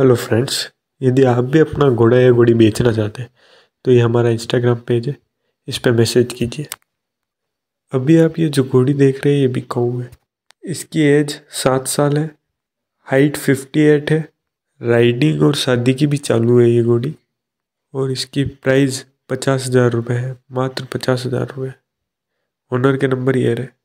hello friends यदि आप भी अपना घोड़ा या घोड़ी बेचना चाहते हैं तो ये हमारा इंस्टाग्राम पेज है इस पर मैसेज कीजिए अभी आप ये जो घोड़ी देख रहे हैं ये भी कौ है इसकी एज सात साल है हाइट फिफ्टी एट है राइडिंग और शादी की भी चालू है ये घोड़ी और इसकी प्राइस पचास हज़ार रुपये है मात्र पचास हज़ार रुपये ऑनर के नंबर ये रहे